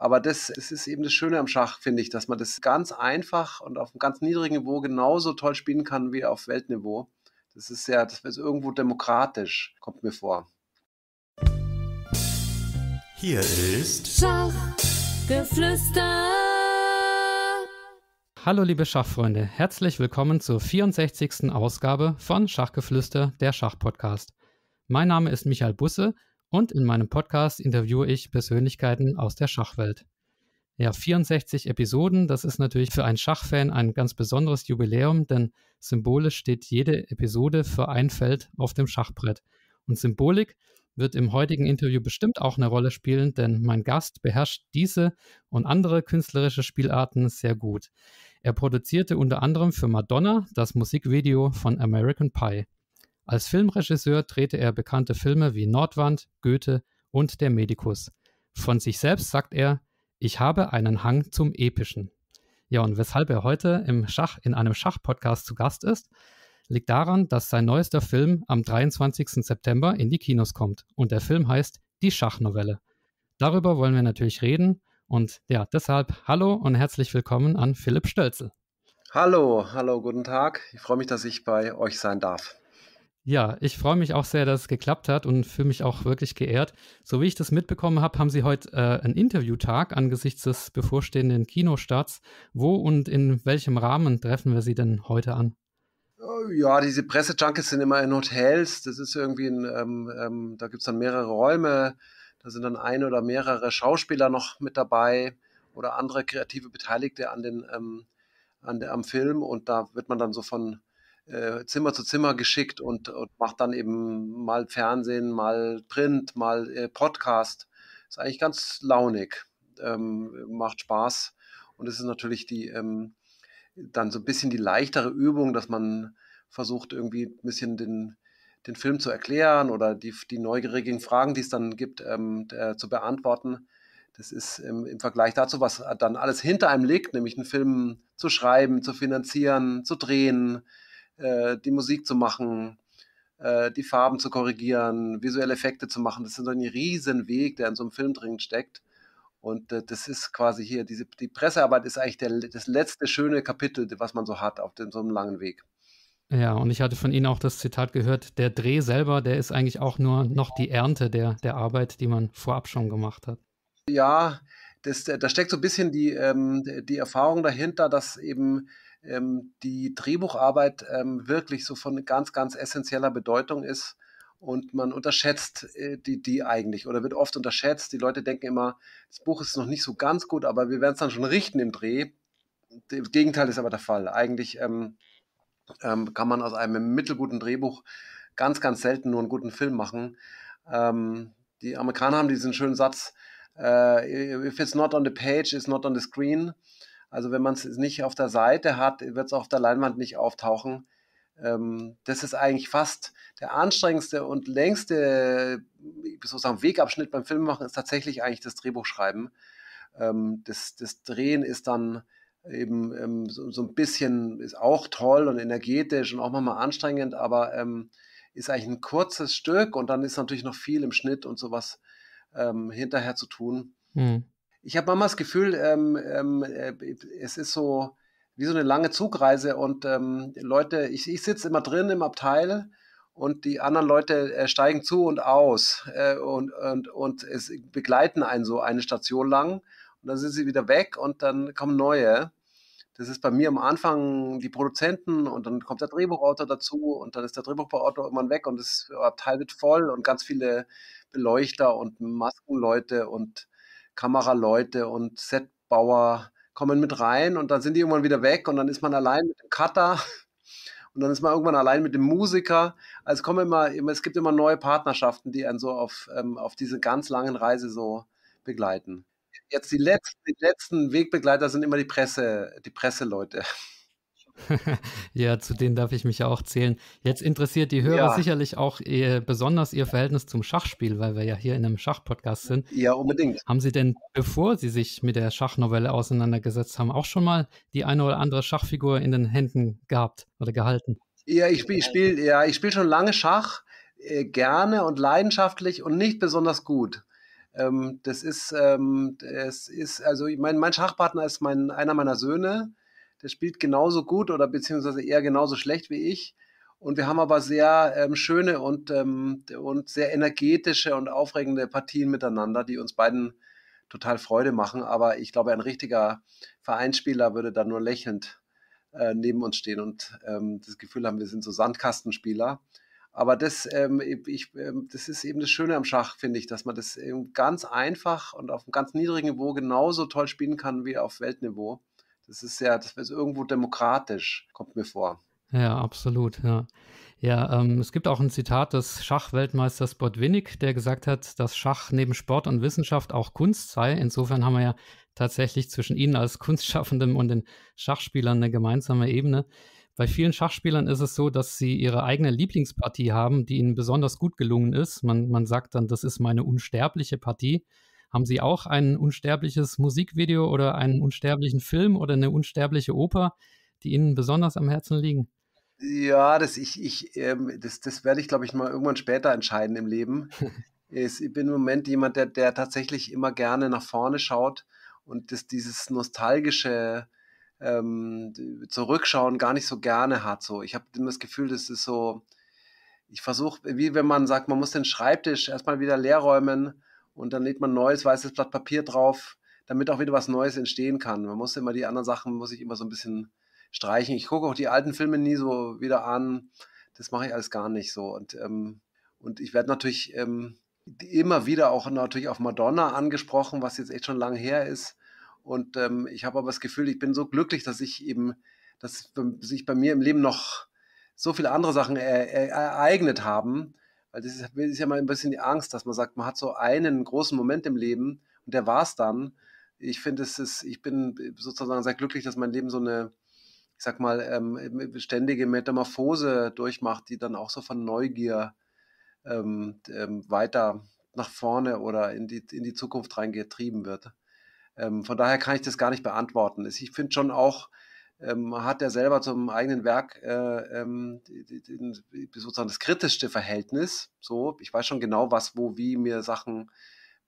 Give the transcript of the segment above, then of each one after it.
Aber das, das ist eben das Schöne am Schach, finde ich, dass man das ganz einfach und auf einem ganz niedrigen Niveau genauso toll spielen kann wie auf Weltniveau. Das ist ja, das ist irgendwo demokratisch, kommt mir vor. Hier ist Schachgeflüster. Hallo liebe Schachfreunde, herzlich willkommen zur 64. Ausgabe von Schachgeflüster, der Schachpodcast. Mein Name ist Michael Busse und in meinem Podcast interviewe ich Persönlichkeiten aus der Schachwelt. Ja, 64 Episoden, das ist natürlich für einen Schachfan ein ganz besonderes Jubiläum, denn symbolisch steht jede Episode für ein Feld auf dem Schachbrett. Und Symbolik wird im heutigen Interview bestimmt auch eine Rolle spielen, denn mein Gast beherrscht diese und andere künstlerische Spielarten sehr gut. Er produzierte unter anderem für Madonna das Musikvideo von American Pie. Als Filmregisseur drehte er bekannte Filme wie Nordwand, Goethe und Der Medikus. Von sich selbst sagt er, ich habe einen Hang zum Epischen. Ja, und weshalb er heute im Schach in einem Schachpodcast zu Gast ist, liegt daran, dass sein neuester Film am 23. September in die Kinos kommt. Und der Film heißt Die Schachnovelle. Darüber wollen wir natürlich reden. Und ja, deshalb hallo und herzlich willkommen an Philipp Stölzel. Hallo, hallo, guten Tag. Ich freue mich, dass ich bei euch sein darf. Ja, ich freue mich auch sehr, dass es geklappt hat und fühle mich auch wirklich geehrt. So wie ich das mitbekommen habe, haben Sie heute äh, einen Interviewtag angesichts des bevorstehenden Kinostarts. Wo und in welchem Rahmen treffen wir Sie denn heute an? Oh, ja, diese Pressejunkies sind immer in Hotels. Das ist irgendwie ein, ähm, ähm, da gibt es dann mehrere Räume. Da sind dann ein oder mehrere Schauspieler noch mit dabei oder andere kreative Beteiligte an den, ähm, an der, am Film. Und da wird man dann so von äh, Zimmer zu Zimmer geschickt und, und macht dann eben mal Fernsehen, mal Print, mal äh, Podcast. Ist eigentlich ganz launig, ähm, macht Spaß. Und es ist natürlich die, ähm, dann so ein bisschen die leichtere Übung, dass man versucht, irgendwie ein bisschen den, den Film zu erklären oder die, die neugierigen Fragen, die es dann gibt, ähm, der, zu beantworten. Das ist im, ähm, im, Vergleich dazu, was dann alles hinter einem liegt, nämlich einen Film zu schreiben, zu finanzieren, zu drehen, äh, die Musik zu machen, äh, die Farben zu korrigieren, visuelle Effekte zu machen. Das ist so ein riesen Weg, der in so einem Film dringend steckt. Und äh, das ist quasi hier, diese, die Pressearbeit ist eigentlich der, das letzte schöne Kapitel, was man so hat auf dem, so einem langen Weg. Ja, und ich hatte von Ihnen auch das Zitat gehört, der Dreh selber, der ist eigentlich auch nur noch die Ernte der, der Arbeit, die man vorab schon gemacht hat. Ja, das, da steckt so ein bisschen die, ähm, die Erfahrung dahinter, dass eben ähm, die Drehbucharbeit ähm, wirklich so von ganz, ganz essentieller Bedeutung ist und man unterschätzt äh, die, die eigentlich oder wird oft unterschätzt. Die Leute denken immer, das Buch ist noch nicht so ganz gut, aber wir werden es dann schon richten im Dreh. Das Gegenteil ist aber der Fall. Eigentlich ähm, ähm, kann man aus einem mittelguten Drehbuch ganz, ganz selten nur einen guten Film machen. Ähm, die Amerikaner haben diesen schönen Satz, Uh, if it's not on the page, it's not on the screen. Also wenn man es nicht auf der Seite hat, wird es auf der Leinwand nicht auftauchen. Ähm, das ist eigentlich fast der anstrengendste und längste sozusagen Wegabschnitt beim Filmemachen ist tatsächlich eigentlich das Drehbuchschreiben. Ähm, das, das Drehen ist dann eben ähm, so, so, ein bisschen, ist auch toll und energetisch und auch manchmal anstrengend, aber ähm, ist eigentlich ein kurzes Stück und dann ist natürlich noch viel im Schnitt und sowas ähm, hinterher zu tun. Mhm ich habe manchmal das Gefühl, ähm, ähm, äh, es ist so wie so eine lange Zugreise und ähm, Leute, ich, ich sitze immer drin im Abteil und die anderen Leute äh, steigen zu und aus äh, und, und, und es begleiten einen so eine Station lang und dann sind sie wieder weg und dann kommen neue. Das ist bei mir am Anfang die Produzenten und dann kommt der Drehbuchautor dazu und dann ist der Drehbuchautor irgendwann weg und das Abteil wird voll und ganz viele Beleuchter und Maskenleute und Kameraleute und Setbauer kommen mit rein und dann sind die irgendwann wieder weg und dann ist man allein mit dem Cutter und dann ist man irgendwann allein mit dem Musiker. Also kommen immer, es gibt immer neue Partnerschaften, die einen so auf, ähm, auf diese ganz langen Reise so begleiten. Jetzt die letzten, die letzten Wegbegleiter sind immer die Presse, die Presseleute. ja, zu denen darf ich mich ja auch zählen. Jetzt interessiert die Hörer ja. sicherlich auch eh, besonders ihr Verhältnis zum Schachspiel, weil wir ja hier in einem Schachpodcast sind. Ja, unbedingt. Haben Sie denn, bevor Sie sich mit der Schachnovelle auseinandergesetzt haben, auch schon mal die eine oder andere Schachfigur in den Händen gehabt oder gehalten? Ja, ich spiele ja, spiel schon lange Schach, äh, gerne und leidenschaftlich und nicht besonders gut ähm, das ist, ähm, das ist, also mein, mein Schachpartner ist mein, einer meiner Söhne, der spielt genauso gut oder beziehungsweise eher genauso schlecht wie ich. Und wir haben aber sehr ähm, schöne und, ähm, und sehr energetische und aufregende Partien miteinander, die uns beiden total Freude machen. Aber ich glaube, ein richtiger Vereinsspieler würde da nur lächelnd äh, neben uns stehen und ähm, das Gefühl haben, wir sind so Sandkastenspieler. Aber das, ähm, ich, ähm, das ist eben das Schöne am Schach, finde ich, dass man das ganz einfach und auf einem ganz niedrigen Niveau genauso toll spielen kann wie auf Weltniveau. Das ist ja, das ist irgendwo demokratisch, kommt mir vor. Ja, absolut, ja. Ja, ähm, es gibt auch ein Zitat des Schachweltmeisters Botwinnik, der gesagt hat, dass Schach neben Sport und Wissenschaft auch Kunst sei. Insofern haben wir ja tatsächlich zwischen Ihnen als Kunstschaffendem und den Schachspielern eine gemeinsame Ebene. Bei vielen Schachspielern ist es so, dass sie ihre eigene Lieblingspartie haben, die ihnen besonders gut gelungen ist. Man, man sagt dann, das ist meine unsterbliche Partie. Haben Sie auch ein unsterbliches Musikvideo oder einen unsterblichen Film oder eine unsterbliche Oper, die Ihnen besonders am Herzen liegen? Ja, das, ich, ich, ähm, das, das werde ich, glaube ich, mal irgendwann später entscheiden im Leben. ist, ich bin im Moment jemand, der, der tatsächlich immer gerne nach vorne schaut und das, dieses nostalgische ähm, Zurückschauen gar nicht so gerne hat. So, ich habe immer das Gefühl, das ist so, ich versuche, wie wenn man sagt, man muss den Schreibtisch erstmal wieder leer räumen und dann legt man neues weißes Blatt Papier drauf, damit auch wieder was Neues entstehen kann. Man muss immer die anderen Sachen, muss ich immer so ein bisschen streichen. Ich gucke auch die alten Filme nie so wieder an. Das mache ich alles gar nicht so. Und, ähm, und ich werde natürlich ähm, immer wieder auch natürlich auf Madonna angesprochen, was jetzt echt schon lange her ist. Und ähm, ich habe aber das Gefühl, ich bin so glücklich, dass ich eben, dass sich bei mir im Leben noch so viele andere Sachen ereignet haben, weil das ist, das ist ja mal ein bisschen die Angst, dass man sagt, man hat so einen großen Moment im Leben und der war es dann. Ich finde, es ist, ich bin sozusagen sehr glücklich, dass mein Leben so eine, ich sag mal, ähm, ständige Metamorphose durchmacht, die dann auch so von Neugier ähm, ähm, weiter nach vorne oder in die, in die Zukunft reingetrieben wird. Ähm, von daher kann ich das gar nicht beantworten. Ich finde schon auch, ähm, hat er selber zum eigenen Werk äh, ähm, sozusagen das kritischste Verhältnis. So, ich weiß schon genau, was, wo, wie mir Sachen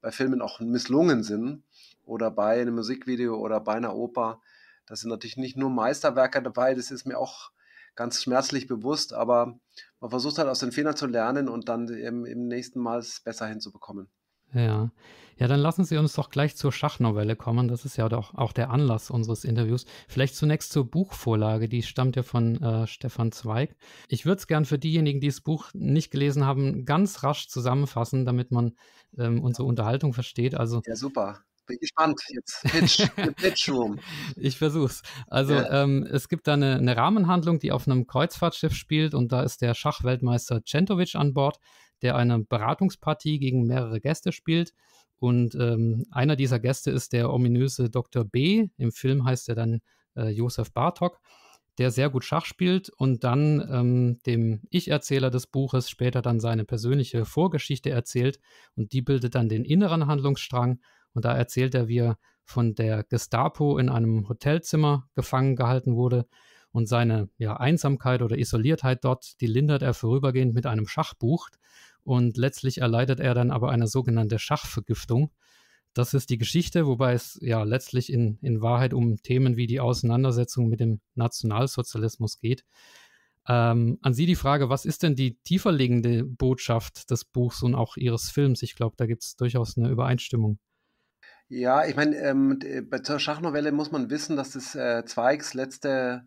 bei Filmen auch misslungen sind oder bei einem Musikvideo oder bei einer Oper. Das sind natürlich nicht nur Meisterwerke dabei, das ist mir auch ganz schmerzlich bewusst, aber man versucht halt aus den Fehlern zu lernen und dann im, im nächsten Mal es besser hinzubekommen. Ja. Ja, dann lassen Sie uns doch gleich zur Schachnovelle kommen. Das ist ja doch auch der Anlass unseres Interviews. Vielleicht zunächst zur Buchvorlage. Die stammt ja von äh, Stefan Zweig. Ich würde es gern für diejenigen, die das Buch nicht gelesen haben, ganz rasch zusammenfassen, damit man ähm, unsere Unterhaltung versteht. Also, ja, super bin gespannt jetzt. Pitch, Pitch Room. Ich versuch's. Also ja. ähm, es gibt da eine, eine, Rahmenhandlung, die auf einem Kreuzfahrtschiff spielt und da ist der Schachweltmeister Centovic an Bord, der eine Beratungspartie gegen mehrere Gäste spielt. Und ähm, einer dieser Gäste ist der ominöse Dr. B. Im Film heißt er dann äh, Josef Bartok, der sehr gut Schach spielt und dann ähm, dem Ich-Erzähler des Buches später dann seine persönliche Vorgeschichte erzählt. Und die bildet dann den inneren Handlungsstrang. Und da erzählt er, wie er von der Gestapo in einem Hotelzimmer gefangen gehalten wurde und seine ja, Einsamkeit oder Isoliertheit dort, die lindert er vorübergehend mit einem Schachbuch und letztlich erleidet er dann aber eine sogenannte Schachvergiftung. Das ist die Geschichte, wobei es ja letztlich in, in Wahrheit um Themen wie die Auseinandersetzung mit dem Nationalsozialismus geht. Ähm, an Sie die Frage, was ist denn die tieferliegende Botschaft des Buchs und auch Ihres Films? Ich glaube, da gibt es durchaus eine Übereinstimmung. Ja, ich meine, ähm, äh, zur Schachnovelle muss man wissen, dass das äh, Zweigs letzte,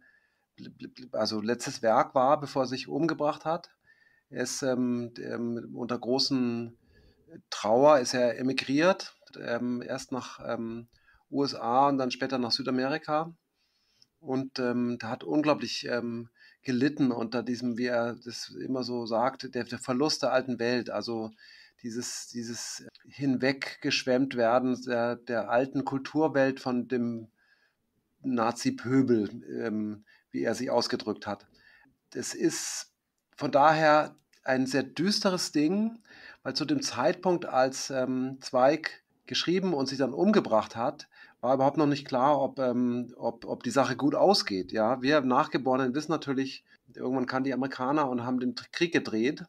also letztes Werk war, bevor er sich umgebracht hat. Er ist ähm, ähm unter großen Trauer ist er emigriert, ähm, erst nach ähm, USA und dann später nach Südamerika. Und ähm, hat unglaublich ähm, gelitten unter diesem, wie er das immer so sagt, der, der Verlust der alten Welt. Also dieses, dieses hinweggeschwemmt werden der, der alten Kulturwelt von dem Nazi-Pöbel, ähm, wie er sich ausgedrückt hat. Es ist von daher ein sehr düsteres Ding, weil zu dem Zeitpunkt, als ähm, Zweig geschrieben und sich dann umgebracht hat, war überhaupt noch nicht klar, ob, ähm, ob, ob die Sache gut ausgeht. Ja, wir Nachgeborenen wissen natürlich, irgendwann kamen die Amerikaner und haben den Krieg gedreht.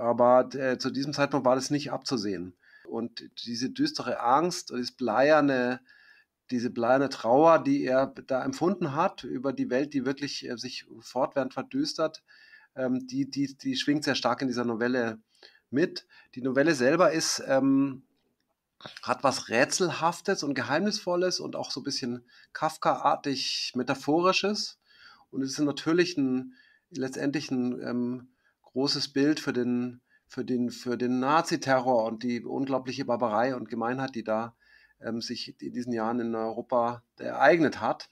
Aber äh, zu diesem Zeitpunkt war das nicht abzusehen. Und diese düstere Angst und das bleierne, diese bleierne Trauer, die er da empfunden hat über die Welt, die wirklich äh, sich fortwährend verdüstert, ähm, die, die, die schwingt sehr stark in dieser Novelle mit. Die Novelle selber ist, ähm, hat was Rätselhaftes und Geheimnisvolles und auch so ein bisschen Kafka-artig Metaphorisches. Und es ist natürlich ein, letztendlich ein ähm, großes Bild für den, für den, für den Naziterror und die unglaubliche Barbarei und Gemeinheit, die da ähm, sich in diesen Jahren in Europa ereignet hat.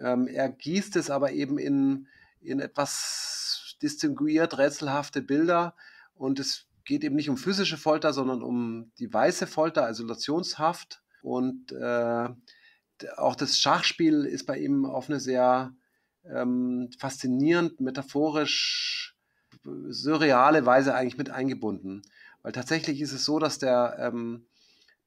Ähm, er gießt es aber eben in, in etwas distinguiert rätselhafte Bilder und es geht eben nicht um physische Folter, sondern um die weiße Folter, Isolationshaft und äh, auch das Schachspiel ist bei ihm auf eine sehr ähm, faszinierend metaphorisch surreale Weise eigentlich mit eingebunden. Weil tatsächlich ist es so, dass der, ähm,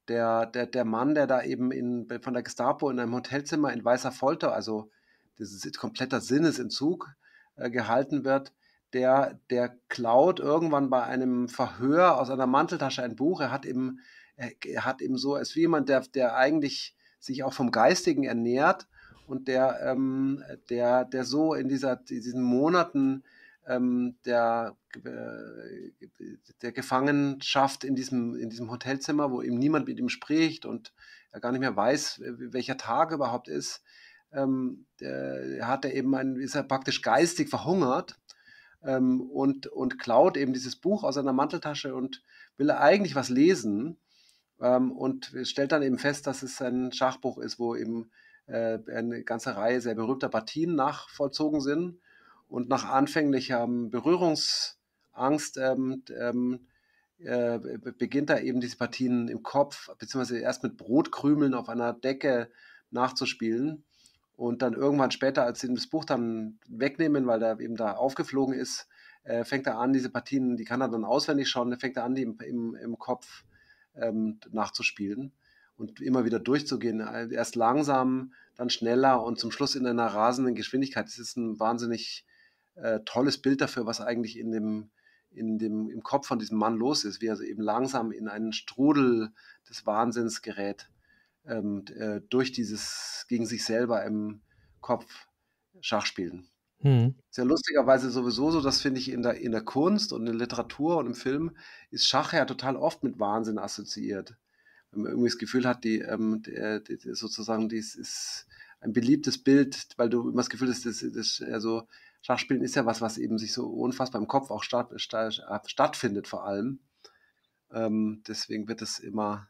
der, der, der Mann, der da eben in, von der Gestapo in einem Hotelzimmer in weißer Folter, also das ist kompletter Sinnesentzug, äh, gehalten wird, der, der klaut irgendwann bei einem Verhör aus einer Manteltasche ein Buch. Er hat eben, er hat eben so, als wie jemand, der, der eigentlich sich auch vom Geistigen ernährt und der, ähm, der, der so in dieser, diesen Monaten ähm, der, äh, der Gefangenschaft in diesem, in diesem Hotelzimmer, wo eben niemand mit ihm spricht und er gar nicht mehr weiß, welcher Tag überhaupt ist, ähm, der, hat er eben einen, ist er praktisch geistig verhungert ähm, und, und klaut eben dieses Buch aus seiner Manteltasche und will er eigentlich was lesen ähm, und stellt dann eben fest, dass es ein Schachbuch ist, wo eben äh, eine ganze Reihe sehr berühmter Partien nachvollzogen sind und nach anfänglicher Berührungsangst ähm, ähm, äh, beginnt er eben diese Partien im Kopf, beziehungsweise erst mit Brotkrümeln auf einer Decke nachzuspielen. Und dann irgendwann später, als sie das Buch dann wegnehmen, weil er eben da aufgeflogen ist, äh, fängt er an, diese Partien, die kann er dann auswendig schauen, fängt er an, die im, im, im Kopf ähm, nachzuspielen und immer wieder durchzugehen. Äh, erst langsam, dann schneller und zum Schluss in einer rasenden Geschwindigkeit. Das ist ein wahnsinnig äh, tolles Bild dafür, was eigentlich in dem, in dem, im Kopf von diesem Mann los ist, wie er eben langsam in einen Strudel des Wahnsinns gerät, ähm, äh, durch dieses gegen sich selber im Kopf Schachspielen. Hm. Sehr ja lustigerweise sowieso so, das finde ich in der, in der Kunst und in der Literatur und im Film ist Schach ja total oft mit Wahnsinn assoziiert. Wenn man irgendwie das Gefühl hat, die, ähm, die, äh, die sozusagen, dies ist ein beliebtes Bild, weil du immer das Gefühl hast, das, das, also Schachspielen ist ja was, was eben sich so unfassbar im Kopf auch statt, statt, stattfindet vor allem. Ähm, deswegen wird es immer,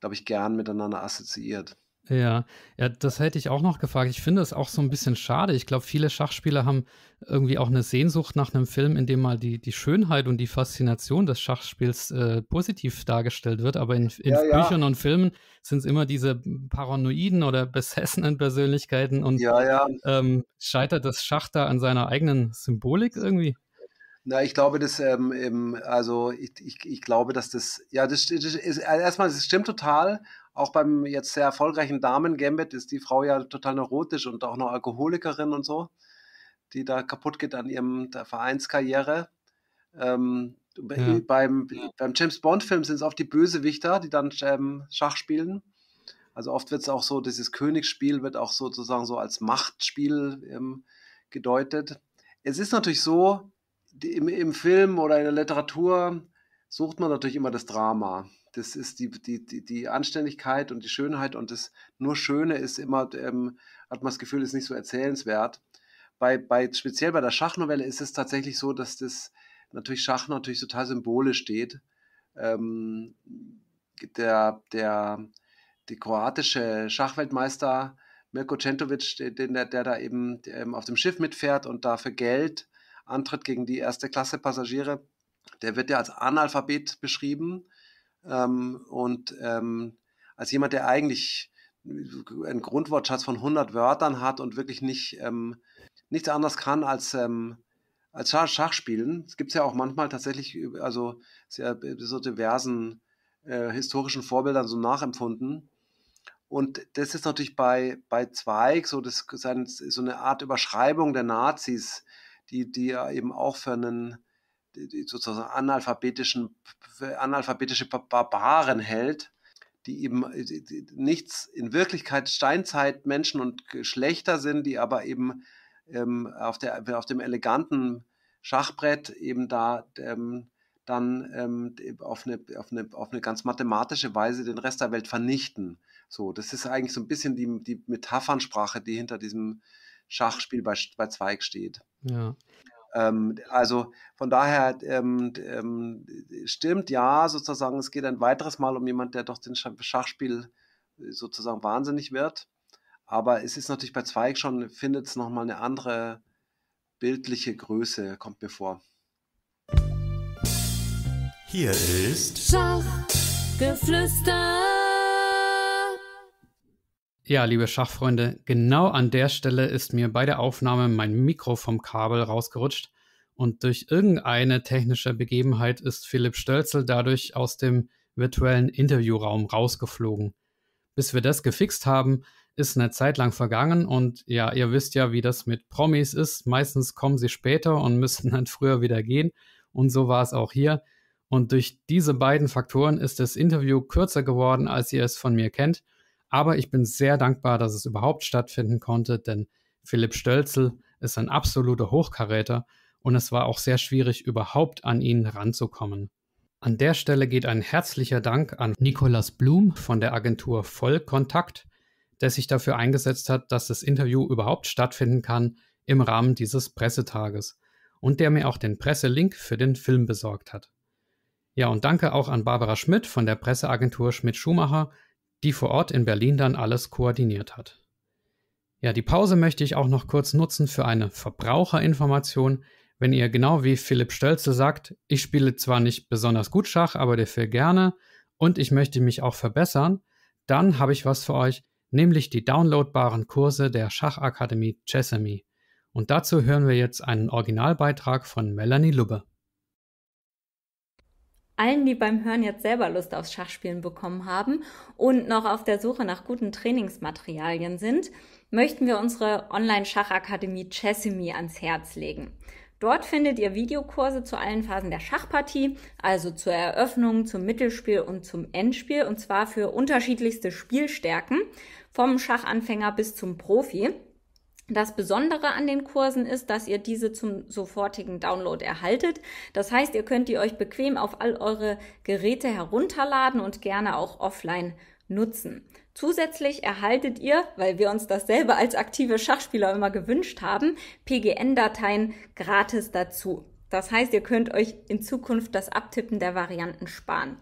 glaube ich, gern miteinander assoziiert. Ja, ja, das hätte ich auch noch gefragt. Ich finde es auch so ein bisschen schade. Ich glaube, viele Schachspieler haben irgendwie auch eine Sehnsucht nach einem Film, in dem mal die, die Schönheit und die Faszination des Schachspiels äh, positiv dargestellt wird. Aber in, in ja, Büchern ja. und Filmen sind es immer diese paranoiden oder besessenen Persönlichkeiten und ja, ähm, scheitert das Schach da an seiner eigenen Symbolik irgendwie? Na, ich glaube, dass, ähm, also ich, ich, ich glaube, dass das, ja, das, das ist, erstmal, das stimmt total auch beim jetzt sehr erfolgreichen Damen-Gambit ist die Frau ja total neurotisch und auch noch Alkoholikerin und so, die da kaputt geht an ihrem Vereinskarriere. Ähm, ja. beim, beim James Bond-Film sind es oft die Bösewichter, die dann ähm, Schach spielen. Also oft wird es auch so, dieses Königsspiel wird auch sozusagen so als Machtspiel ähm, gedeutet. Es ist natürlich so, die, im, im Film oder in der Literatur sucht man natürlich immer das Drama das ist die, die, die, Anständigkeit und die Schönheit und das nur Schöne ist immer, ähm, hat man das Gefühl, ist nicht so erzählenswert. Bei, bei, speziell bei der Schachnovelle ist es tatsächlich so, dass das natürlich Schach natürlich total symbolisch steht. Ähm, der, der, die kroatische Schachweltmeister Mirko Centovic, der, der da eben ähm, auf dem Schiff mitfährt und dafür Geld antritt gegen die erste Klasse Passagiere, der wird ja als Analphabet beschrieben ähm, und ähm, als jemand, der eigentlich einen Grundwortschatz von 100 Wörtern hat und wirklich nicht, ähm, nichts anderes kann als, ähm, als Schach, Schach spielen. Es gibt es ja auch manchmal tatsächlich, also sehr, so diversen äh, historischen Vorbildern so nachempfunden. Und das ist natürlich bei, bei Zweig so, das, so eine Art Überschreibung der Nazis, die, die ja eben auch für einen sozusagen analphabetischen, analphabetische Barbaren hält, die eben nichts in Wirklichkeit Steinzeitmenschen und Geschlechter sind, die aber eben ähm, auf, der, auf dem eleganten Schachbrett eben da ähm, dann ähm, auf, eine, auf, eine, auf eine ganz mathematische Weise den Rest der Welt vernichten. So, das ist eigentlich so ein bisschen die, die Metaphernsprache, die hinter diesem Schachspiel bei, bei Zweig steht. Ja. Ähm, also von daher ähm, ähm, stimmt ja sozusagen, es geht ein weiteres Mal um jemand, der doch den Schachspiel äh, sozusagen wahnsinnig wird. Aber es ist natürlich bei Zweig schon, findet es nochmal eine andere bildliche Größe, kommt mir vor. Hier ist Schachgeflüster. Ja, liebe Schachfreunde, genau an der Stelle ist mir bei der Aufnahme mein Mikro vom Kabel rausgerutscht und durch irgendeine technische Begebenheit ist Philipp Stölzel dadurch aus dem virtuellen Interviewraum rausgeflogen. Bis wir das gefixt haben, ist eine Zeit lang vergangen und ja, ihr wisst ja, wie das mit Promis ist. Meistens kommen sie später und müssen dann früher wieder gehen und so war es auch hier. Und durch diese beiden Faktoren ist das Interview kürzer geworden, als ihr es von mir kennt aber ich bin sehr dankbar, dass es überhaupt stattfinden konnte, denn Philipp Stölzel ist ein absoluter Hochkaräter und es war auch sehr schwierig, überhaupt an ihn ranzukommen. An der Stelle geht ein herzlicher Dank an Nicolas Blum von der Agentur Vollkontakt, der sich dafür eingesetzt hat, dass das Interview überhaupt stattfinden kann im Rahmen dieses Pressetages und der mir auch den Presselink für den Film besorgt hat. Ja, und danke auch an Barbara Schmidt von der Presseagentur Schmidt Schumacher, die vor Ort in Berlin dann alles koordiniert hat. Ja, die Pause möchte ich auch noch kurz nutzen für eine Verbraucherinformation. Wenn ihr genau wie Philipp Stölze sagt, ich spiele zwar nicht besonders gut Schach, aber dafür gerne und ich möchte mich auch verbessern, dann habe ich was für euch, nämlich die downloadbaren Kurse der Schachakademie Chessamy. Und dazu hören wir jetzt einen Originalbeitrag von Melanie Lubbe allen, die beim Hören jetzt selber Lust aufs Schachspielen bekommen haben und noch auf der Suche nach guten Trainingsmaterialien sind, möchten wir unsere Online-Schachakademie Chessimi ans Herz legen. Dort findet ihr Videokurse zu allen Phasen der Schachpartie, also zur Eröffnung, zum Mittelspiel und zum Endspiel, und zwar für unterschiedlichste Spielstärken, vom Schachanfänger bis zum Profi. Das Besondere an den Kursen ist, dass ihr diese zum sofortigen Download erhaltet. Das heißt, ihr könnt die euch bequem auf all eure Geräte herunterladen und gerne auch offline nutzen. Zusätzlich erhaltet ihr, weil wir uns dasselbe als aktive Schachspieler immer gewünscht haben, PGN-Dateien gratis dazu. Das heißt, ihr könnt euch in Zukunft das Abtippen der Varianten sparen.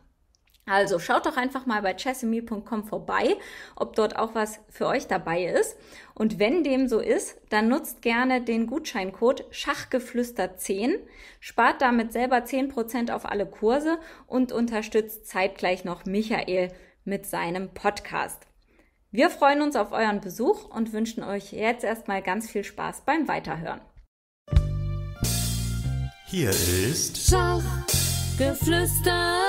Also schaut doch einfach mal bei chessemy.com vorbei, ob dort auch was für euch dabei ist. Und wenn dem so ist, dann nutzt gerne den Gutscheincode Schachgeflüster10, spart damit selber 10% auf alle Kurse und unterstützt zeitgleich noch Michael mit seinem Podcast. Wir freuen uns auf euren Besuch und wünschen euch jetzt erstmal ganz viel Spaß beim Weiterhören. Hier ist Schachgeflüster.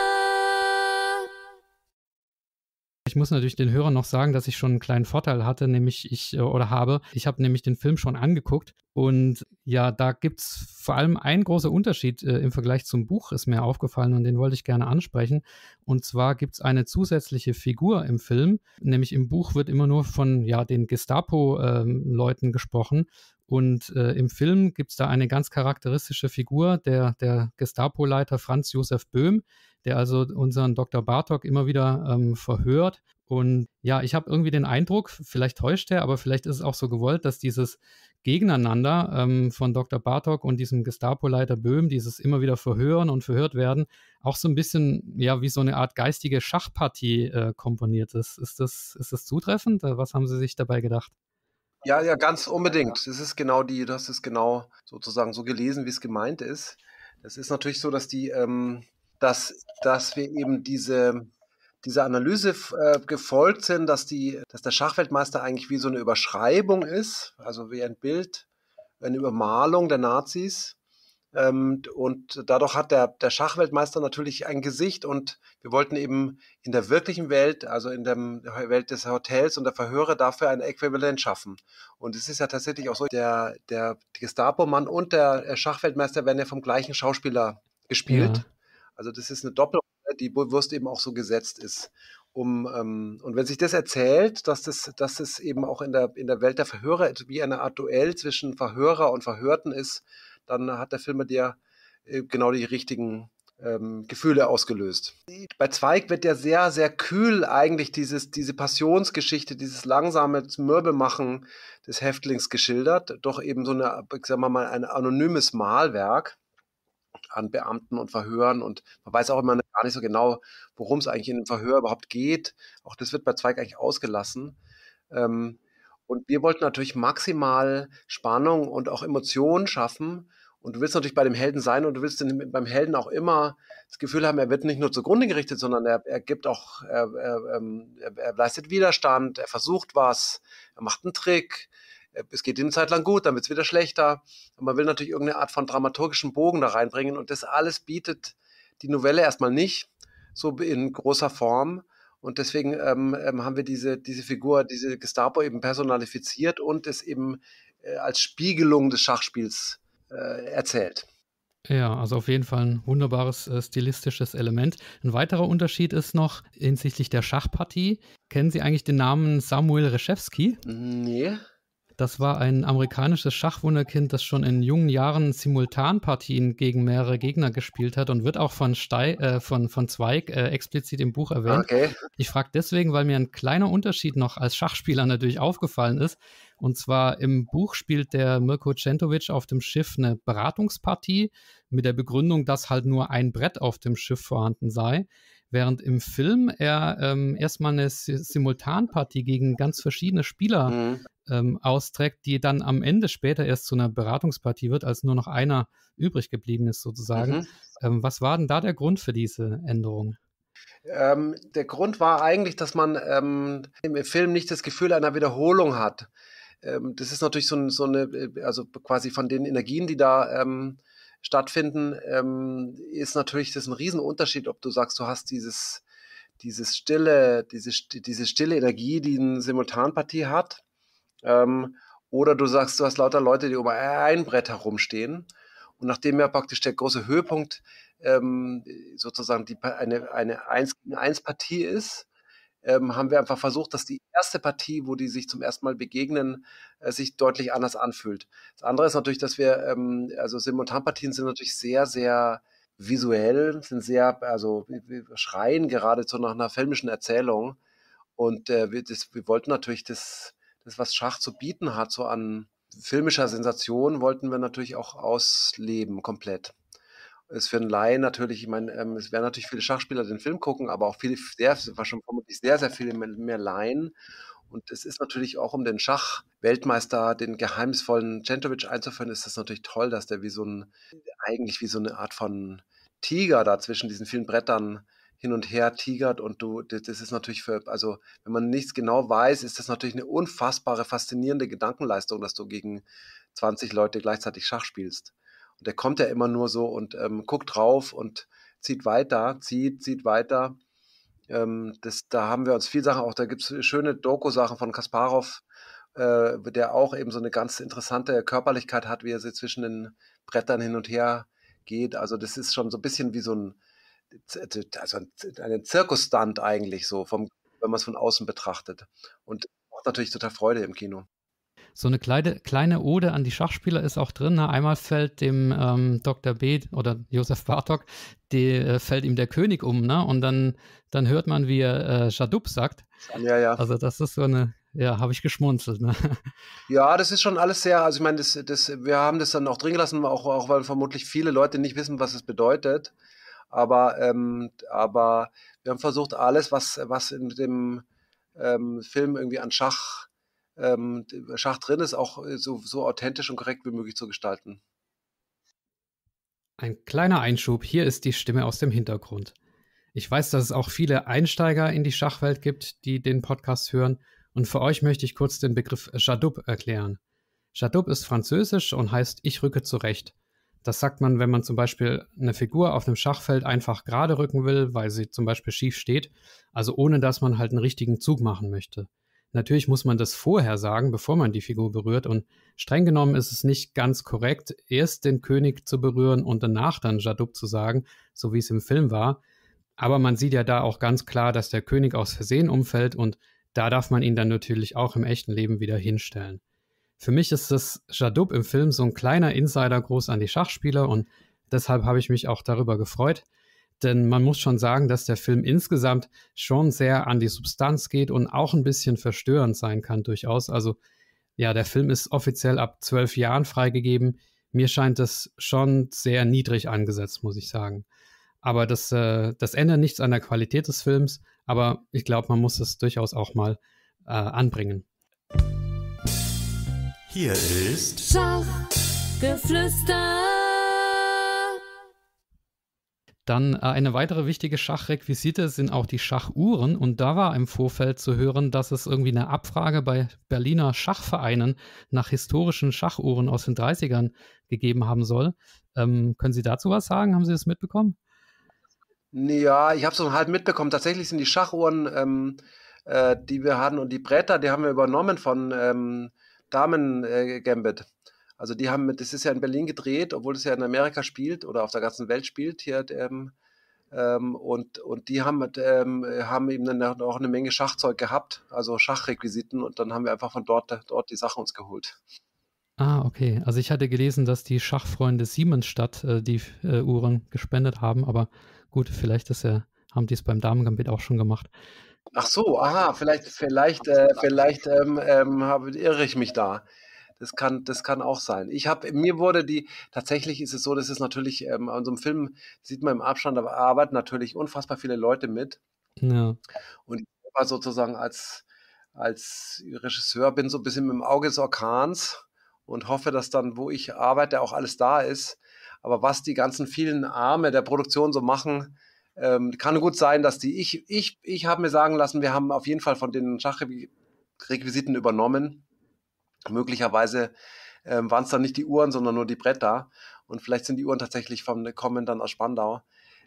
Ich muss natürlich den Hörern noch sagen, dass ich schon einen kleinen Vorteil hatte, nämlich ich äh, oder habe. Ich habe nämlich den Film schon angeguckt und ja, da gibt es vor allem einen großen Unterschied äh, im Vergleich zum Buch, ist mir aufgefallen und den wollte ich gerne ansprechen. Und zwar gibt es eine zusätzliche Figur im Film, nämlich im Buch wird immer nur von ja, den Gestapo-Leuten ähm, gesprochen und äh, im Film gibt es da eine ganz charakteristische Figur, der, der Gestapo-Leiter Franz Josef Böhm, der also unseren Dr. Bartok immer wieder ähm, verhört. Und ja, ich habe irgendwie den Eindruck, vielleicht täuscht er, aber vielleicht ist es auch so gewollt, dass dieses Gegeneinander ähm, von Dr. Bartok und diesem Gestapo-Leiter Böhm, dieses immer wieder Verhören und verhört werden, auch so ein bisschen ja wie so eine Art geistige Schachpartie äh, komponiert ist. Ist das, ist das zutreffend? Äh, was haben Sie sich dabei gedacht? Ja, ja, ganz unbedingt. Das ist genau die, du hast es genau sozusagen so gelesen, wie es gemeint ist. Es ist natürlich so, dass die ähm, dass, dass wir eben diese, diese Analyse äh, gefolgt sind, dass, die, dass der Schachweltmeister eigentlich wie so eine Überschreibung ist, also wie ein Bild, eine Übermalung der Nazis. Ähm, und dadurch hat der, der Schachweltmeister natürlich ein Gesicht und wir wollten eben in der wirklichen Welt, also in der Welt des Hotels und der Verhöre, dafür ein Äquivalent schaffen. Und es ist ja tatsächlich auch so, der, der Gestapo-Mann und der äh, Schachweltmeister werden ja vom gleichen Schauspieler gespielt. Ja. Also das ist eine Doppelrolle, die bewusst eben auch so gesetzt ist. Um, ähm, und wenn sich das erzählt, dass das, dass das eben auch in der, in der Welt der Verhörer wie eine Art Duell zwischen Verhörer und Verhörten ist, dann hat der Film mit dir äh, genau die richtigen ähm, Gefühle ausgelöst. Bei Zweig wird ja sehr, sehr kühl eigentlich dieses, diese Passionsgeschichte, dieses langsame Mürbemachen des Häftlings geschildert, doch eben so eine, ich sag mal, ein anonymes Malwerk an Beamten und Verhören und man weiß auch immer gar nicht so genau, worum es eigentlich in dem Verhör überhaupt geht. Auch das wird bei Zweig eigentlich ausgelassen. Ähm, und wir wollten natürlich maximal Spannung und auch Emotionen schaffen. Und du willst natürlich bei dem Helden sein und du willst beim Helden auch immer das Gefühl haben, er wird nicht nur zugrunde gerichtet, sondern er, er gibt auch, er, er, ähm, er leistet Widerstand, er versucht was, er macht einen Trick, äh, es geht eine Zeit lang gut, dann wird es wieder schlechter. Und man will natürlich irgendeine Art von dramaturgischen Bogen da reinbringen und das alles bietet die Novelle erstmal nicht, so in großer Form. Und deswegen ähm, ähm haben wir diese, diese Figur, diese Gestapo eben personalifiziert und es eben äh, als Spiegelung des Schachspiels äh, erzählt. Ja, also auf jeden Fall ein wunderbares äh, stilistisches Element. Ein weiterer Unterschied ist noch hinsichtlich der Schachpartie. Kennen Sie eigentlich den Namen Samuel Reschewski? Nee. Das war ein amerikanisches Schachwunderkind, das schon in jungen Jahren Simultanpartien gegen mehrere Gegner gespielt hat und wird auch von, Stei äh, von, von Zweig äh, explizit im Buch erwähnt. Okay. Ich frage deswegen, weil mir ein kleiner Unterschied noch als Schachspieler natürlich aufgefallen ist. Und zwar im Buch spielt der Mirko Centovic auf dem Schiff eine Beratungspartie mit der Begründung, dass halt nur ein Brett auf dem Schiff vorhanden sei. Während im Film er ähm, erstmal eine Simultanpartie gegen ganz verschiedene Spieler mhm. ähm, austrägt, die dann am Ende später erst zu einer Beratungspartie wird, als nur noch einer übrig geblieben ist sozusagen. Mhm. Ähm, was war denn da der Grund für diese Änderung? Ähm, der Grund war eigentlich, dass man ähm, im Film nicht das Gefühl einer Wiederholung hat. Ähm, das ist natürlich so, so, eine, äh, also quasi von den Energien, die da stattfinden, ähm, ist natürlich das ein Riesenunterschied, ob du sagst, du hast dieses, dieses stille, diese, diese stille Energie, die eine Simultanpartie hat, ähm, oder du sagst, du hast lauter Leute, die um ein Brett herumstehen. Und nachdem ja praktisch der große Höhepunkt ähm, sozusagen die, eine, eine 1 gegen 1 Partie ist, ähm, haben wir einfach versucht, dass die erste Partie, wo die sich zum ersten Mal begegnen, äh, sich deutlich anders anfühlt. Das andere ist natürlich, dass wir, ähm, also Simultanpartien sind natürlich sehr, sehr visuell, sind sehr, also wir, schreien geradezu nach einer filmischen Erzählung. Und äh, wir, das, wir wollten natürlich das, das, was Schach zu bieten hat, so an filmischer Sensation, wollten wir natürlich auch ausleben komplett ist für einen Laien natürlich, ich meine, ähm, es werden natürlich viele Schachspieler den Film gucken, aber auch viele, sehr, schon vermutlich sehr, sehr viele mehr Laien. Und es ist natürlich auch, um den Schachweltmeister, den geheimnisvollen Centovic einzuführen, ist das natürlich toll, dass der wie so ein, eigentlich wie so eine Art von Tiger da zwischen diesen vielen Brettern hin und her tigert und du, das ist natürlich für, also wenn man nichts genau weiß, ist das natürlich eine unfassbare, faszinierende Gedankenleistung, dass du gegen 20 Leute gleichzeitig Schach spielst der kommt ja immer nur so und ähm, guckt drauf und zieht weiter, zieht, zieht weiter. Ähm, das, da haben wir uns viel Sachen auch, da gibt es schöne Doku-Sachen von Kasparov, äh, der auch eben so eine ganz interessante Körperlichkeit hat, wie er sie zwischen den Brettern hin und her geht. Also das ist schon so ein bisschen wie so ein, also ein Zirkusstand eigentlich so, vom, wenn man es von außen betrachtet. Und macht natürlich total Freude im Kino so eine kleine, kleine Ode an die Schachspieler ist auch drin. Ne? Einmal fällt dem ähm, Dr. B. oder Josef Bartok, die, äh, fällt ihm der König um, ne? Und dann, dann hört man, wie er äh, Shadup sagt. Ja, ja. Also das ist so eine, ja, habe ich geschmunzelt. Ne? Ja, das ist schon alles sehr, also ich meine, das, das, wir haben das dann auch drin gelassen, auch, auch weil vermutlich viele Leute nicht wissen, was es bedeutet. Aber, ähm, aber wir haben versucht, alles, was, was in dem ähm, Film irgendwie an Schach ähm, Schach drin ist, auch äh, so, so authentisch und korrekt wie möglich zu gestalten. Ein kleiner Einschub, hier ist die Stimme aus dem Hintergrund. Ich weiß, dass es auch viele Einsteiger in die Schachwelt gibt, die den Podcast hören. Und für euch möchte ich kurz den Begriff Jadub erklären. Jadub ist französisch und heißt Ich rücke zurecht. Das sagt man, wenn man zum Beispiel eine Figur auf einem Schachfeld einfach gerade rücken will, weil sie zum Beispiel schief steht, also ohne dass man halt einen richtigen Zug machen möchte. Natürlich muss man das vorher sagen, bevor man die Figur berührt. Und streng genommen ist es nicht ganz korrekt, erst den König zu berühren und danach dann Jadub zu sagen, so wie es im Film war. Aber man sieht ja da auch ganz klar, dass der König aus Versehen umfällt und da darf man ihn dann natürlich auch im echten Leben wieder hinstellen. Für mich ist das Jadub im Film so ein kleiner insider Insidergruß an die Schachspieler und deshalb habe ich mich auch darüber gefreut, denn man muss schon sagen, dass der Film insgesamt schon sehr an die Substanz geht und auch ein bisschen verstörend sein kann, durchaus. Also, ja, der Film ist offiziell ab zwölf Jahren freigegeben. Mir scheint das schon sehr niedrig angesetzt, muss ich sagen. Aber das, äh, das ändert nichts an der Qualität des Films. Aber ich glaube, man muss es durchaus auch mal äh, anbringen. Hier ist Schachgeflüster. Dann äh, eine weitere wichtige Schachrequisite sind auch die Schachuhren. Und da war im Vorfeld zu hören, dass es irgendwie eine Abfrage bei Berliner Schachvereinen nach historischen Schachuhren aus den 30ern gegeben haben soll. Ähm, können Sie dazu was sagen? Haben Sie das mitbekommen? Ja, ich habe es so halb mitbekommen. Tatsächlich sind die Schachuhren, ähm, äh, die wir hatten und die Bretter, die haben wir übernommen von ähm, Damen äh, Gambit. Also die haben, das ist ja in Berlin gedreht, obwohl es ja in Amerika spielt oder auf der ganzen Welt spielt hier. Ähm, ähm, und, und die haben, ähm, haben eben dann auch eine Menge Schachzeug gehabt, also Schachrequisiten. Und dann haben wir einfach von dort, dort die Sachen uns geholt. Ah, okay. Also ich hatte gelesen, dass die Schachfreunde Siemensstadt äh, die äh, Uhren gespendet haben, aber gut, vielleicht ist ja, haben die es beim Damengambit auch schon gemacht. Ach so, aha, vielleicht, vielleicht, äh, vielleicht ähm, ähm, habe, irre ich mich da. Das kann, das kann auch sein. Ich habe, mir wurde die, tatsächlich ist es so, das ist natürlich, ähm, an so einem Film sieht man im Abstand, aber arbeiten natürlich unfassbar viele Leute mit. Ja. Und ich war sozusagen als, als Regisseur, bin so ein bisschen im Auge des Orkans und hoffe, dass dann, wo ich arbeite, auch alles da ist. Aber was die ganzen vielen Arme der Produktion so machen, ähm, kann gut sein, dass die, ich, ich, ich habe mir sagen lassen, wir haben auf jeden Fall von den Schachrequisiten übernommen. Möglicherweise ähm, waren es dann nicht die Uhren, sondern nur die Bretter. Und vielleicht sind die Uhren tatsächlich vom Kommen dann aus Spandau.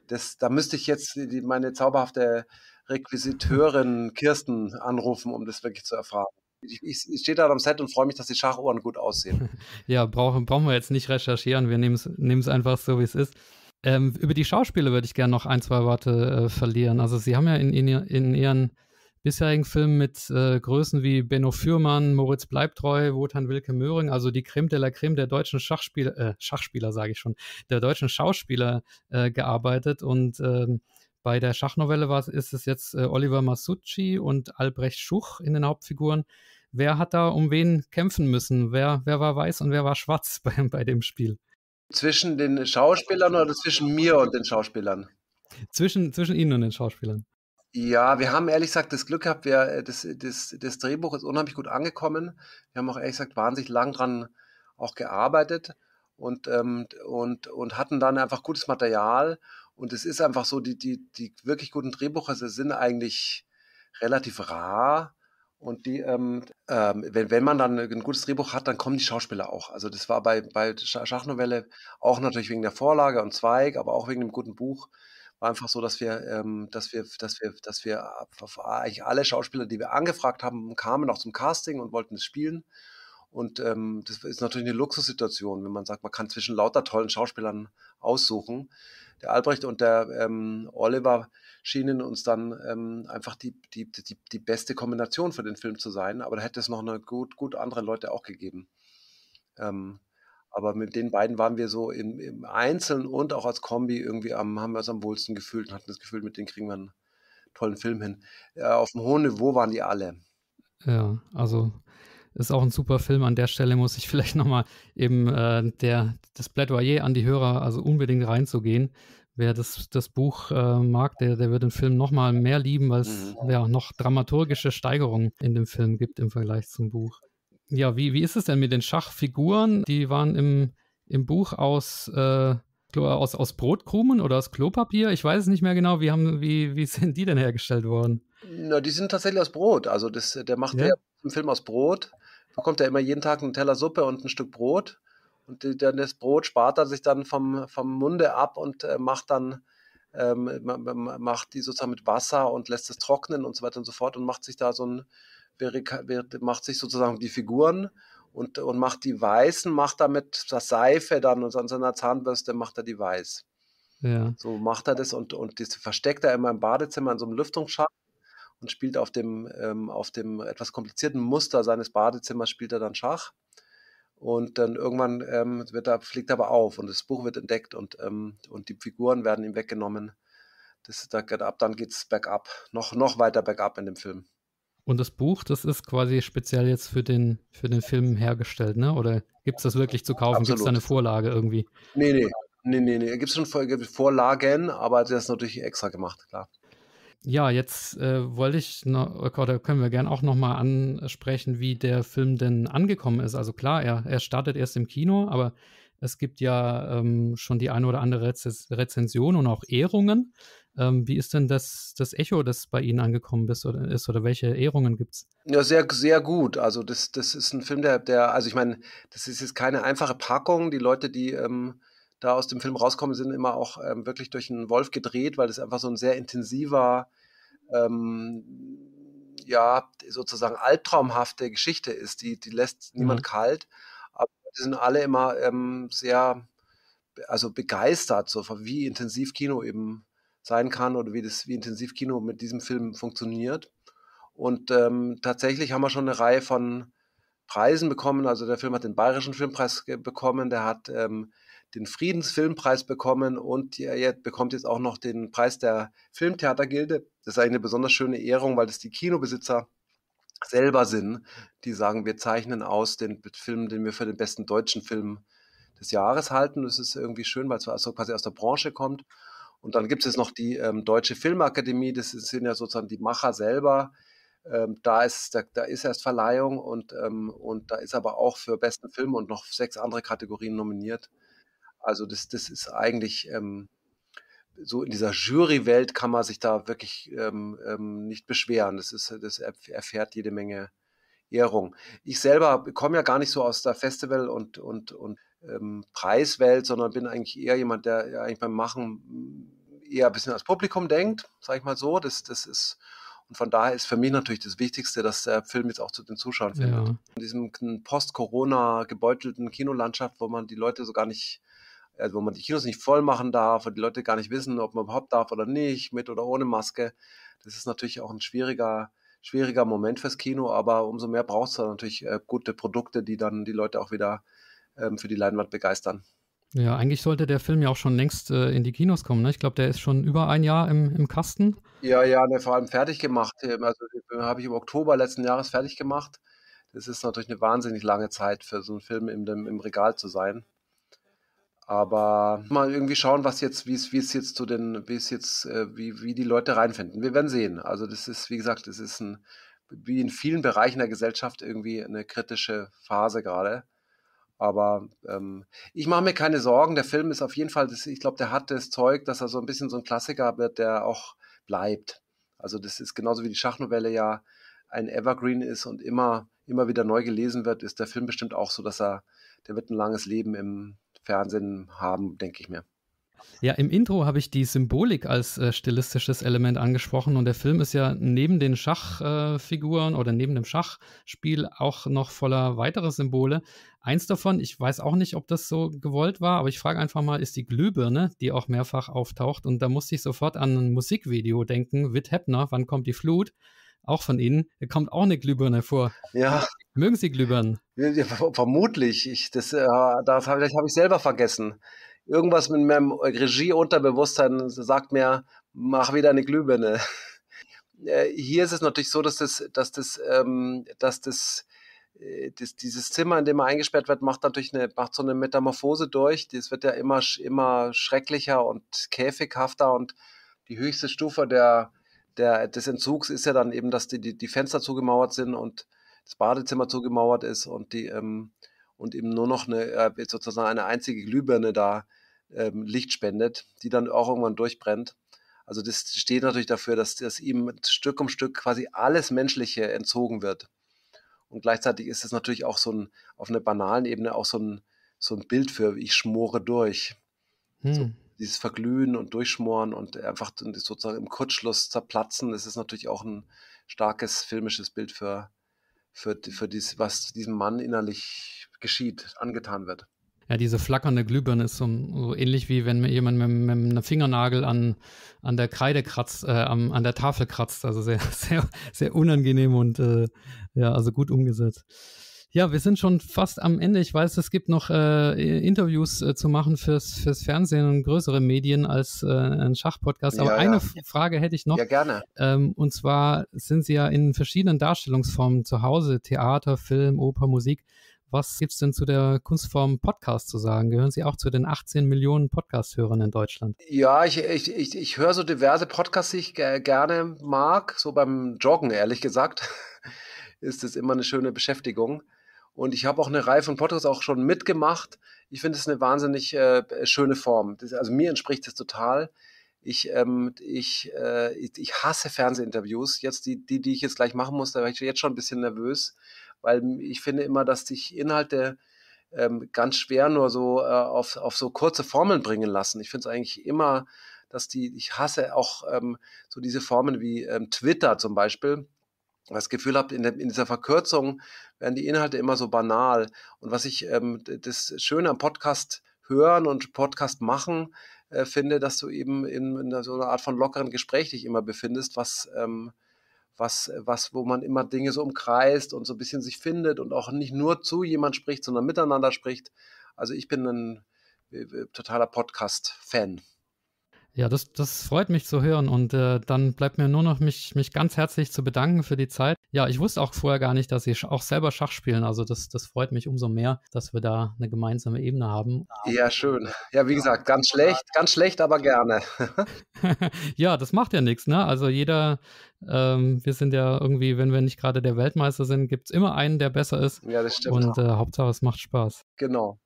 Das, da müsste ich jetzt die, meine zauberhafte Requisiteurin Kirsten anrufen, um das wirklich zu erfahren. Ich, ich, ich stehe da am Set und freue mich, dass die Schachuhren gut aussehen. Ja, brauchen, brauchen wir jetzt nicht recherchieren. Wir nehmen es einfach so, wie es ist. Ähm, über die Schauspieler würde ich gerne noch ein, zwei Worte äh, verlieren. Also, Sie haben ja in, in, in Ihren bisherigen Filmen mit äh, Größen wie Benno Fürmann, Moritz Bleibtreu, Wotan Wilke Möhring, also die Creme de la Creme der deutschen Schachspieler, äh, Schachspieler sage ich schon, der deutschen Schauspieler äh, gearbeitet und ähm, bei der Schachnovelle war, ist es jetzt äh, Oliver Masucci und Albrecht Schuch in den Hauptfiguren. Wer hat da um wen kämpfen müssen? Wer, wer war weiß und wer war schwarz bei, bei dem Spiel? Zwischen den Schauspielern oder zwischen mir und den Schauspielern? Zwischen, zwischen Ihnen und den Schauspielern. Ja, wir haben ehrlich gesagt das Glück gehabt, wir, äh, das, das, das Drehbuch ist unheimlich gut angekommen. Wir haben auch ehrlich gesagt wahnsinnig lang dran auch gearbeitet und, ähm, und, und hatten dann einfach gutes Material. Und es ist einfach so, die, die, die wirklich guten Drehbücher sind eigentlich relativ rar. Und die, ähm, ähm, wenn, wenn man dann ein gutes Drehbuch hat, dann kommen die Schauspieler auch. Also das war bei, bei Schachnovelle auch natürlich wegen der Vorlage und Zweig, aber auch wegen dem guten Buch war einfach so, dass wir, ähm, dass wir, dass wir, dass wir ah, eigentlich alle Schauspieler, die wir angefragt haben, kamen auch zum Casting und wollten es spielen. Und ähm, das ist natürlich eine Luxussituation, wenn man sagt, man kann zwischen lauter tollen Schauspielern aussuchen. Der Albrecht und der ähm, Oliver schienen uns dann ähm, einfach die, die, die, die beste Kombination für den Film zu sein, aber da hätte es noch eine gut, gut andere Leute auch gegeben. Ähm, aber mit den beiden waren wir so im, im Einzelnen und auch als Kombi irgendwie am, haben wir uns am wohlsten gefühlt und hatten das Gefühl, mit denen kriegen wir einen tollen Film hin. Äh, auf dem hohen Niveau waren die alle. Ja, also ist auch ein super Film. An der Stelle muss ich vielleicht nochmal eben äh, der, das Plädoyer an die Hörer, also unbedingt reinzugehen. Wer das, das Buch äh, mag, der, der wird den Film nochmal mehr lieben, weil es mhm. ja auch noch dramaturgische Steigerungen in dem Film gibt im Vergleich zum Buch. Ja, wie, wie ist es denn mit den Schachfiguren? Die waren im, im Buch aus, äh, aus, aus Brotkrumen oder aus Klopapier? Ich weiß es nicht mehr genau. Wie, haben, wie, wie sind die denn hergestellt worden? Na, die sind tatsächlich aus Brot. Also das, äh, der macht ja. im Film aus Brot. Bekommt er immer jeden Tag einen Teller Suppe und ein Stück Brot. Und die, dann das Brot spart er sich dann vom, vom Munde ab und äh, macht dann ähm, macht die sozusagen mit Wasser und lässt es trocknen und so weiter und so fort und macht sich da so ein macht sich sozusagen die Figuren und, und macht die weißen, macht damit das Seife dann und an seiner Zahnbürste macht er die weiß. Ja. So macht er das und, und das versteckt er immer im Badezimmer in so einem Lüftungsschacht und spielt auf dem, ähm, auf dem etwas komplizierten Muster seines Badezimmers spielt er dann Schach. Und dann irgendwann ähm, wird er, fliegt er aber auf und das Buch wird entdeckt und, ähm, und die Figuren werden ihm weggenommen. Das, da, ab dann geht es bergab, noch, noch weiter bergab in dem Film. Und das Buch, das ist quasi speziell jetzt für den, für den Film hergestellt, ne? Oder gibt es das wirklich zu kaufen? Gibt es da eine Vorlage irgendwie? Nee, nee. Nee, nee, nee. Gibt es schon Vorlagen, aber das ist natürlich extra gemacht, klar. Ja, jetzt äh, wollte ich, noch, oder können wir gerne auch nochmal ansprechen, wie der Film denn angekommen ist. Also klar, er, er startet erst im Kino, aber es gibt ja ähm, schon die eine oder andere Rez Rezension und auch Ehrungen. Ähm, wie ist denn das, das Echo, das bei Ihnen angekommen ist oder, ist, oder welche Ehrungen gibt es? Ja, sehr, sehr gut. Also das, das ist ein Film, der, der also ich meine, das ist jetzt keine einfache Packung. Die Leute, die ähm, da aus dem Film rauskommen, sind immer auch ähm, wirklich durch einen Wolf gedreht, weil das einfach so ein sehr intensiver, ähm, ja, sozusagen albtraumhafte Geschichte ist. Die, die lässt niemand mhm. kalt. Aber die sind alle immer ähm, sehr, also begeistert, so wie intensiv Kino eben ist sein kann oder wie, das, wie intensiv Kino mit diesem Film funktioniert. Und ähm, tatsächlich haben wir schon eine Reihe von Preisen bekommen. Also der Film hat den Bayerischen Filmpreis bekommen, der hat ähm, den Friedensfilmpreis bekommen und er bekommt jetzt auch noch den Preis der Filmtheatergilde. Das ist eigentlich eine besonders schöne Ehrung, weil das die Kinobesitzer selber sind, die sagen, wir zeichnen aus den Film, den wir für den besten deutschen Film des Jahres halten. Das ist irgendwie schön, weil es quasi aus der Branche kommt. Und dann gibt es noch die ähm, Deutsche Filmakademie, das sind ja sozusagen die Macher selber. Ähm, da, ist, da, da, ist erst Verleihung und, ähm, und da ist aber auch für besten Film und noch sechs andere Kategorien nominiert. Also das, das ist eigentlich ähm, so in dieser Jury-Welt kann man sich da wirklich ähm, ähm, nicht beschweren. Das, ist, das erfährt jede Menge Ehrung. Ich selber komme ja gar nicht so aus der Festival- und, und, und ähm, Preiswelt, sondern bin eigentlich eher jemand, der ja eigentlich beim Machen eher ein bisschen ans Publikum denkt, sage ich mal so. Das, das ist und von daher ist für mich natürlich das Wichtigste, dass der Film jetzt auch zu den Zuschauern findet. Ja. In diesem post-Corona gebeutelten Kinolandschaft, wo man die Leute so gar nicht, also wo man die Kinos nicht voll machen darf und die Leute gar nicht wissen, ob man überhaupt darf oder nicht, mit oder ohne Maske. Das ist natürlich auch ein schwieriger, schwieriger Moment fürs Kino, aber umso mehr brauchst du natürlich äh, gute Produkte, die dann die Leute auch wieder ähm, für die Leinwand begeistern. Ja, eigentlich sollte der Film ja auch schon längst äh, in die Kinos kommen. Ne? Ich glaube, der ist schon über ein Jahr im, im Kasten. Ja, ja, ne, vor allem fertig gemacht. Ähm, also habe ich im Oktober letzten Jahres fertig gemacht. Das ist natürlich eine wahnsinnig lange Zeit für so einen Film im, im Regal zu sein. Aber mal irgendwie schauen, was jetzt, wie es, wie es jetzt zu den, wie es jetzt, äh, wie, wie die Leute reinfinden. Wir werden sehen. Also das ist, wie gesagt, das ist ein, wie in vielen Bereichen der Gesellschaft irgendwie eine kritische Phase gerade aber ähm, ich mache mir keine Sorgen. Der Film ist auf jeden Fall, das, ich glaube, der hat das Zeug, dass er so ein bisschen so ein Klassiker wird, der auch bleibt. Also das ist genauso wie die Schachnovelle ja ein Evergreen ist und immer, immer wieder neu gelesen wird, ist der Film bestimmt auch so, dass er, der wird ein langes Leben im Fernsehen haben, denke ich mir. Ja, im Intro habe ich die Symbolik als äh, stilistisches Element angesprochen und der Film ist ja neben den Schachfiguren äh, oder neben dem Schachspiel auch noch voller weiterer Symbole. Eins davon, ich weiß auch nicht, ob das so gewollt war, aber ich frage einfach mal, ist die Glühbirne, die auch mehrfach auftaucht und da musste ich sofort an ein Musikvideo denken, Witt Heppner, wann kommt die Flut? Auch von Ihnen, da kommt auch eine Glühbirne vor. Ja. Mögen Sie Glühbirnen? Ja, vermutlich. Ich, das, äh, das habe hab ich selber vergessen irgendwas mit meinem Regieunterbewusstsein sagt mir, mach wieder eine Glühbirne. Äh, hier ist es natürlich so, dass das, dass das, ähm, dass das, äh, das, dieses Zimmer, in dem er eingesperrt wird, macht natürlich eine, macht so eine Metamorphose durch. Das wird ja immer, immer schrecklicher und käfighafter und die höchste Stufe der, der, des Entzugs ist ja dann eben, dass die, die, die Fenster zugemauert sind und das Badezimmer zugemauert ist und die, ähm, und eben nur noch eine, äh, sozusagen eine einzige Glühbirne da ähm, Licht spendet, die dann auch irgendwann durchbrennt. Also das steht natürlich dafür, dass, dass ihm Stück um Stück quasi alles Menschliche entzogen wird. Und gleichzeitig ist es natürlich auch so ein, auf einer banalen Ebene auch so ein, so ein Bild für, ich schmore durch. Hm. So, dieses Verglühen und Durchschmoren und einfach sozusagen im Kurzschluss zerplatzen, das ist natürlich auch ein starkes filmisches Bild für, für, für dies, was diesem Mann innerlich geschieht, angetan wird. Ja, diese flackernde Glühbirne ist so, so ähnlich wie wenn jemand mit, mit, einem Fingernagel an, an der Kreide kratzt, äh, an, an, der Tafel kratzt. Also sehr, sehr, sehr unangenehm und äh, ja, also gut umgesetzt. Ja, wir sind schon fast am Ende. Ich weiß, es gibt noch äh, Interviews äh, zu machen fürs, fürs Fernsehen und größere Medien als äh, ein Schachpodcast. Aber ja, eine ja. Frage hätte ich noch. Ja, gerne. Ähm, und zwar sind Sie ja in verschiedenen Darstellungsformen zu Hause, Theater, Film, Oper, Musik. Was gibt es denn zu der Kunstform Podcast zu sagen? Gehören Sie auch zu den 18 Millionen Podcast-Hörern in Deutschland? Ja, ich, ich, ich, ich höre so diverse Podcasts, die ich gerne mag, so beim Joggen, ehrlich gesagt. Ist es immer eine schöne Beschäftigung. Und ich habe auch eine Reihe von Podcasts auch schon mitgemacht. Ich finde es eine wahnsinnig äh, schöne Form. Das, also mir entspricht das total. Ich, ähm, ich, äh, ich, ich, hasse Fernsehinterviews. Jetzt die, die, die ich jetzt gleich machen muss, da war ich jetzt schon ein bisschen nervös, weil ich finde immer, dass sich Inhalte ähm, ganz schwer nur so äh, auf, auf so kurze Formeln bringen lassen. Ich finde es eigentlich immer, dass die, ich hasse auch ähm, so diese Formen wie ähm, Twitter zum Beispiel das Gefühl habt, in, der, in, dieser Verkürzung werden die Inhalte immer so banal. Und was ich ähm, das Schöne am Podcast hören und Podcast machen äh, finde, dass du eben in, in, so einer Art von lockeren Gespräch dich immer befindest, was, ähm, was, was, wo man immer Dinge so umkreist und so ein bisschen sich findet und auch nicht nur zu jemand spricht, sondern miteinander spricht. Also ich bin ein äh, totaler Podcast-Fan. Ja, das, das freut mich zu hören und äh, dann bleibt mir nur noch mich, mich ganz herzlich zu bedanken für die Zeit. Ja, ich wusste auch vorher gar nicht, dass Sie auch selber Schach spielen, also das, das freut mich umso mehr, dass wir da eine gemeinsame Ebene haben. Ja, schön. Ja, wie gesagt, ganz schlecht, ganz schlecht, aber gerne. ja, das macht ja nichts, ne? Also jeder, ähm, wir sind ja irgendwie, wenn wir nicht gerade der Weltmeister sind, gibt es immer einen, der besser ist. Ja, das stimmt. Und äh, Hauptsache, es macht Spaß. Genau.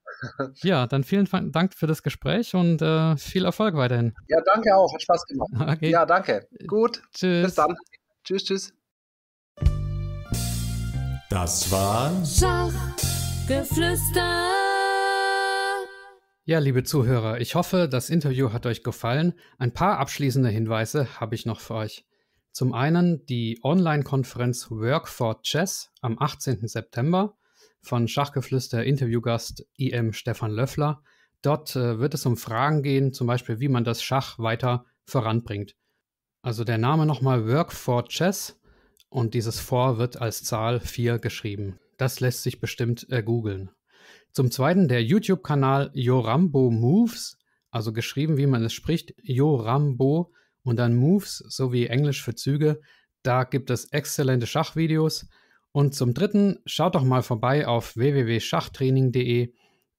Ja, dann vielen Dank für das Gespräch und äh, viel Erfolg weiterhin. Ja, danke auch. Hat Spaß gemacht. Okay. Ja, danke. Gut. Tschüss. Bis dann. Tschüss, tschüss. Das war Schachgeflüster. Ja, liebe Zuhörer, ich hoffe, das Interview hat euch gefallen. Ein paar abschließende Hinweise habe ich noch für euch. Zum einen die Online-Konferenz Work for Chess am 18. September von Schachgeflüster Interviewgast IM e Stefan Löffler. Dort äh, wird es um Fragen gehen, zum Beispiel, wie man das Schach weiter voranbringt. Also der Name nochmal Work for Chess und dieses For wird als Zahl 4 geschrieben. Das lässt sich bestimmt äh, googeln. Zum zweiten der YouTube-Kanal Yorambo Moves, also geschrieben, wie man es spricht, Yorambo und dann Moves sowie Englisch für Züge. Da gibt es exzellente Schachvideos. Und zum Dritten, schaut doch mal vorbei auf www.schachtraining.de.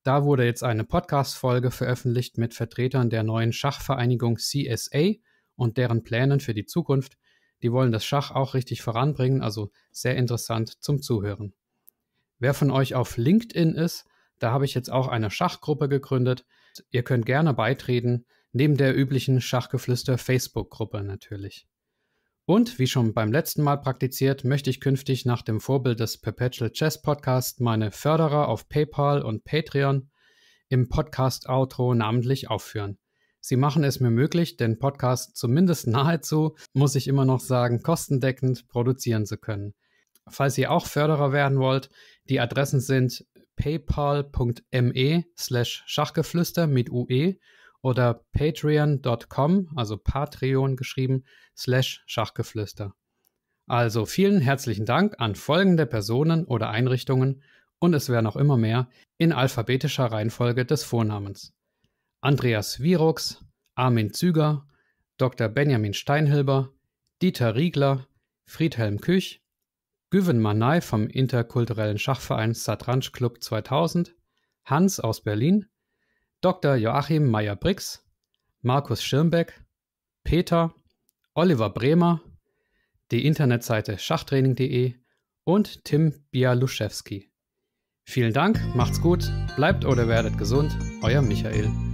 Da wurde jetzt eine Podcast-Folge veröffentlicht mit Vertretern der neuen Schachvereinigung CSA und deren Plänen für die Zukunft. Die wollen das Schach auch richtig voranbringen, also sehr interessant zum Zuhören. Wer von euch auf LinkedIn ist, da habe ich jetzt auch eine Schachgruppe gegründet. Ihr könnt gerne beitreten, neben der üblichen Schachgeflüster Facebook-Gruppe natürlich. Und wie schon beim letzten Mal praktiziert, möchte ich künftig nach dem Vorbild des Perpetual Chess Podcast meine Förderer auf PayPal und Patreon im Podcast-Outro namentlich aufführen. Sie machen es mir möglich, den Podcast zumindest nahezu, muss ich immer noch sagen, kostendeckend produzieren zu können. Falls ihr auch Förderer werden wollt, die Adressen sind paypal.me slash Schachgeflüster mit UE oder patreon.com, also Patreon geschrieben, slash Schachgeflüster. Also vielen herzlichen Dank an folgende Personen oder Einrichtungen und es wären noch immer mehr in alphabetischer Reihenfolge des Vornamens. Andreas Virux, Armin Züger, Dr. Benjamin Steinhilber, Dieter Riegler, Friedhelm Küch, Güven Manay vom interkulturellen Schachverein Satranj Club 2000, Hans aus Berlin, Dr. Joachim Meyer-Brix, Markus Schirmbeck, Peter, Oliver Bremer, die Internetseite schachtraining.de und Tim Bialuszewski. Vielen Dank, macht's gut, bleibt oder werdet gesund, euer Michael.